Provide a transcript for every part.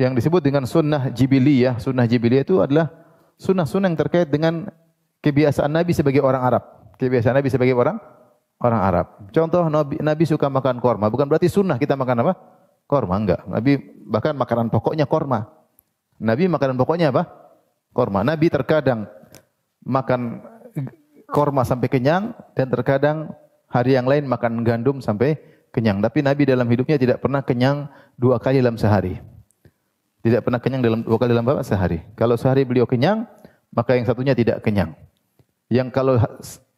yang disebut dengan sunnah ya Sunnah jibiliyah itu adalah sunnah-sunnah yang terkait dengan kebiasaan Nabi sebagai orang Arab. Kebiasaan Nabi sebagai orang orang Arab. Contoh Nabi, Nabi suka makan korma. Bukan berarti sunnah kita makan apa? Korma enggak. Nabi bahkan makanan pokoknya korma. Nabi makanan pokoknya apa? Korma. Nabi terkadang makan korma sampai kenyang dan terkadang hari yang lain makan gandum sampai kenyang. Tapi Nabi dalam hidupnya tidak pernah kenyang dua kali dalam sehari. Tidak pernah kenyang dalam dua kali dalam bapak sehari. Kalau sehari beliau kenyang, maka yang satunya tidak kenyang. Yang kalau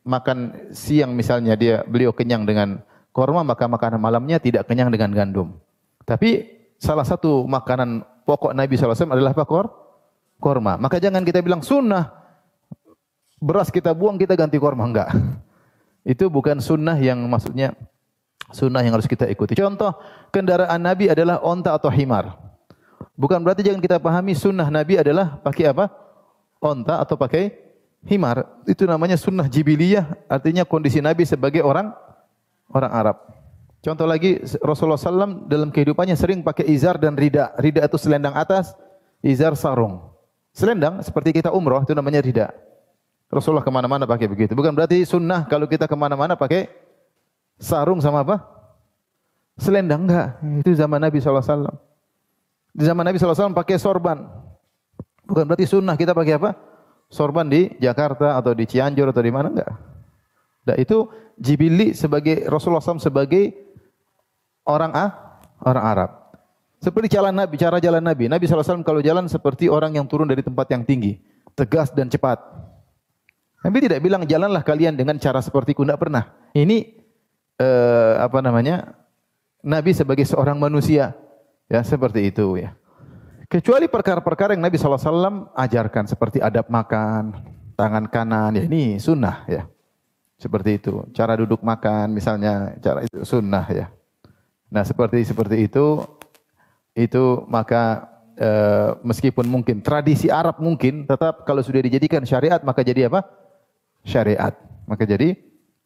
makan siang misalnya dia beliau kenyang dengan korma, maka makanan malamnya tidak kenyang dengan gandum. Tapi salah satu makanan pokok Nabi SAW adalah apa Korma. Maka jangan kita bilang sunnah. Beras kita buang, kita ganti korma. Enggak. Itu bukan sunnah yang maksudnya sunnah yang harus kita ikuti. Contoh, kendaraan Nabi adalah onta atau himar. Bukan berarti jangan kita pahami sunnah Nabi adalah pakai apa? Onta atau pakai himar. Itu namanya sunnah jibiliyah, artinya kondisi Nabi sebagai orang orang Arab. Contoh lagi Rasulullah SAW dalam kehidupannya sering pakai izar dan rida. Rida itu selendang atas, izar sarung. Selendang seperti kita umroh itu namanya rida. Rasulullah kemana-mana pakai begitu. Bukan berarti sunnah kalau kita kemana-mana pakai sarung sama apa? Selendang enggak. Itu zaman Nabi SAW. Di zaman Nabi SAW pakai sorban. Bukan berarti sunnah kita pakai apa? Sorban di Jakarta atau di Cianjur atau di mana enggak. Nah, itu Jibili sebagai Rasulullah SAW sebagai orang ah, orang Arab. Seperti jalan Nabi, cara jalan Nabi. Nabi SAW kalau jalan seperti orang yang turun dari tempat yang tinggi. Tegas dan cepat. Nabi tidak bilang jalanlah kalian dengan cara seperti Tidak pernah. Ini eh, apa namanya? Nabi sebagai seorang manusia Ya, seperti itu ya. Kecuali perkara-perkara yang Nabi SAW ajarkan seperti adab makan, tangan kanan, ya ini sunnah ya. Seperti itu. Cara duduk makan misalnya, cara itu sunnah ya. Nah seperti seperti itu, itu maka e, meskipun mungkin tradisi Arab mungkin, tetap kalau sudah dijadikan syariat maka jadi apa? Syariat. Maka jadi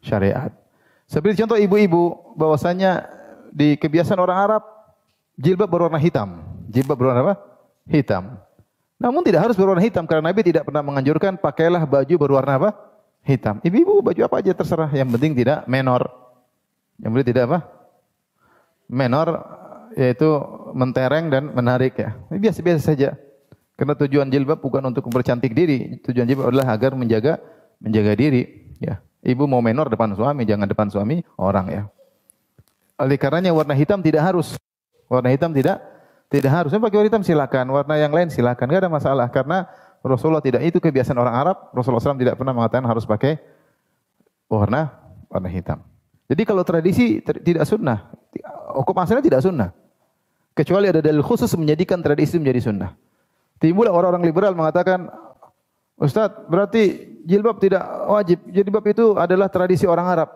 syariat. Seperti contoh ibu-ibu, bahwasanya di kebiasaan orang Arab jilbab berwarna hitam. Jilbab berwarna apa? Hitam. Namun tidak harus berwarna hitam karena Nabi tidak pernah menganjurkan pakailah baju berwarna apa? Hitam. Ibu-ibu baju apa aja terserah, yang penting tidak menor. Yang penting tidak apa? Menor yaitu mentereng dan menarik ya. Biasa-biasa saja. Karena tujuan jilbab bukan untuk mempercantik diri, tujuan jilbab adalah agar menjaga menjaga diri ya. Ibu mau menor depan suami, jangan depan suami orang ya. Oleh karenanya warna hitam tidak harus Warna hitam tidak tidak harus. Yang pakai warna hitam silakan, warna yang lain silakan, enggak ada masalah karena Rasulullah tidak itu kebiasaan orang Arab. Rasulullah SAW tidak pernah mengatakan harus pakai warna warna hitam. Jadi kalau tradisi tidak sunnah, hukum asalnya tidak sunnah. Kecuali ada dalil khusus menjadikan tradisi menjadi sunnah. Timbullah orang-orang liberal mengatakan, Ustaz, berarti jilbab tidak wajib. Jilbab itu adalah tradisi orang Arab.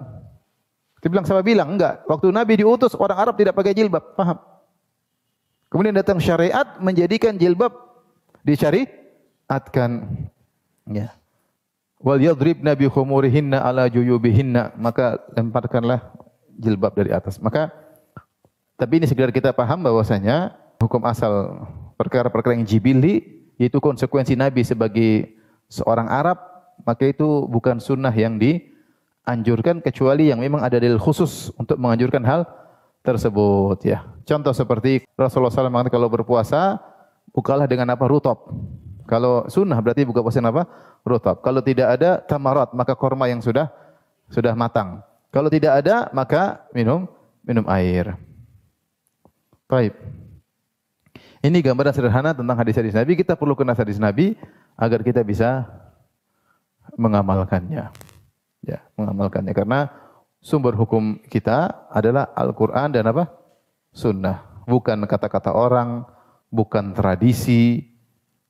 Dia bilang, siapa bilang, enggak. Waktu Nabi diutus, orang Arab tidak pakai jilbab. Paham? Kemudian datang syariat menjadikan jilbab disyariatkan. Ya. Wal yadrib nabi khumurihinna ala juyubihinna, maka lemparkanlah jilbab dari atas. Maka tapi ini sekedar kita paham bahwasanya hukum asal perkara-perkara yang jibili yaitu konsekuensi Nabi sebagai seorang Arab, maka itu bukan sunnah yang dianjurkan kecuali yang memang ada dalil khusus untuk menganjurkan hal tersebut ya. Contoh seperti Rasulullah SAW mengatakan kalau berpuasa bukalah dengan apa rutop. Kalau sunnah berarti buka puasa apa rutop. Kalau tidak ada tamarat maka korma yang sudah sudah matang. Kalau tidak ada maka minum minum air. Baik. Ini gambaran sederhana tentang hadis-hadis Nabi. Kita perlu kenal hadis Nabi agar kita bisa mengamalkannya. Ya, mengamalkannya karena sumber hukum kita adalah Al-Quran dan apa? Sunnah. Bukan kata-kata orang, bukan tradisi,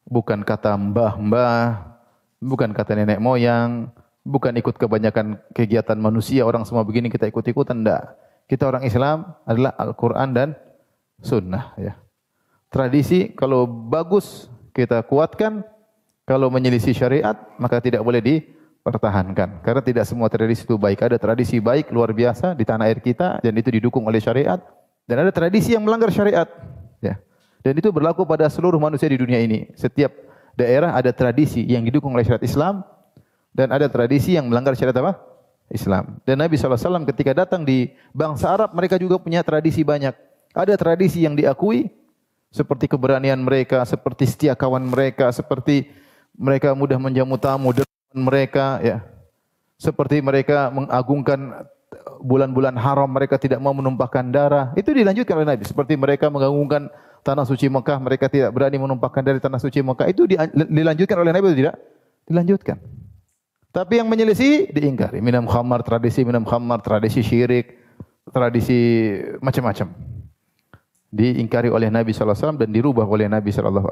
bukan kata mbah-mbah, bukan kata nenek moyang, bukan ikut kebanyakan kegiatan manusia, orang semua begini kita ikut-ikutan, enggak. Kita orang Islam adalah Al-Quran dan Sunnah. Ya. Tradisi kalau bagus kita kuatkan, kalau menyelisih syariat maka tidak boleh di pertahankan. Karena tidak semua tradisi itu baik. Ada tradisi baik luar biasa di tanah air kita dan itu didukung oleh syariat. Dan ada tradisi yang melanggar syariat. Ya. Dan itu berlaku pada seluruh manusia di dunia ini. Setiap daerah ada tradisi yang didukung oleh syariat Islam dan ada tradisi yang melanggar syariat apa? Islam. Dan Nabi SAW ketika datang di bangsa Arab mereka juga punya tradisi banyak. Ada tradisi yang diakui seperti keberanian mereka, seperti setia kawan mereka, seperti mereka mudah menjamu tamu, mereka ya. Seperti mereka mengagungkan bulan-bulan haram, mereka tidak mau menumpahkan darah. Itu dilanjutkan oleh Nabi. Seperti mereka mengagungkan tanah suci Mekah, mereka tidak berani menumpahkan dari tanah suci Mekah. Itu dilanjutkan oleh Nabi atau tidak? Dilanjutkan. Tapi yang menyelisih diingkari. Minum khamar, tradisi minum khamar, tradisi syirik, tradisi macam-macam. Diingkari oleh Nabi SAW dan dirubah oleh Nabi SAW.